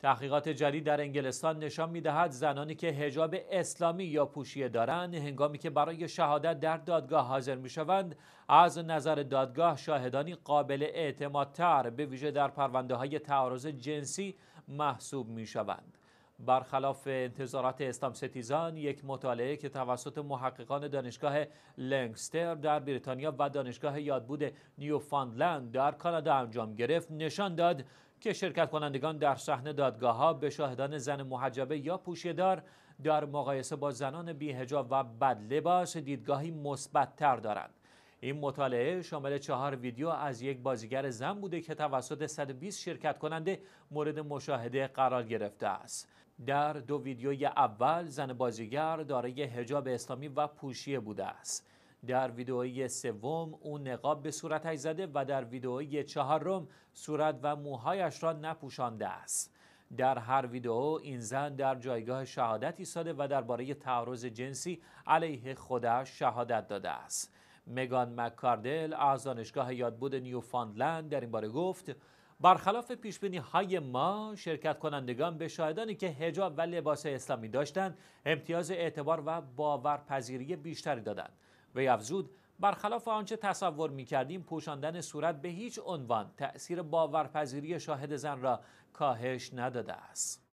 تحقیقات جدید در انگلستان نشان میدهد زنانی که هجاب اسلامی یا پوشیه دارند هنگامی که برای شهادت در دادگاه حاضر شوند از نظر دادگاه شاهدانی قابل اعتمادتر به ویژه در پرونده های تعارض جنسی محسوب شوند. برخلاف انتظارات اسلام ستیزان یک مطالعه که توسط محققان دانشگاه لنگستر در بریتانیا و دانشگاه یادبود نیوفاندلند در کانادا انجام گرفت نشان داد که شرکت کنندگان در صحنه دادگاه ها به شاهدان زن محجبه یا پوشیدار در مقایسه با زنان بیهجاب و بدلباس دیدگاهی تر دارند این مطالعه شامل چهار ویدیو از یک بازیگر زن بوده که توسط 120 شرکت کننده مورد مشاهده قرار گرفته است در دو ویدیوی اول زن بازیگر دارای حجاب اسلامی و پوشیه بوده است در ویدئوی سوم او نقاب به صورتش زده و در ویدئوی چهارم صورت و موهایش را نپوشانده است در هر ویدئو این زن در جایگاه شهادت ایستاده و درباره تعرض جنسی علیه خودش شهادت داده است مگان مکاردل از دانشگاه یادبود نیوفاندلند در این باره گفت برخلاف پیش های ما شرکت کنندگان به شاهدانی که هجاب و لباس اسلامی داشتند امتیاز اعتبار و باورپذیری بیشتری دادند وی افزود برخلاف آنچه تصور می کردیم پوشاندن صورت به هیچ عنوان تأثیر باورپذیری شاهد زن را کاهش نداده است.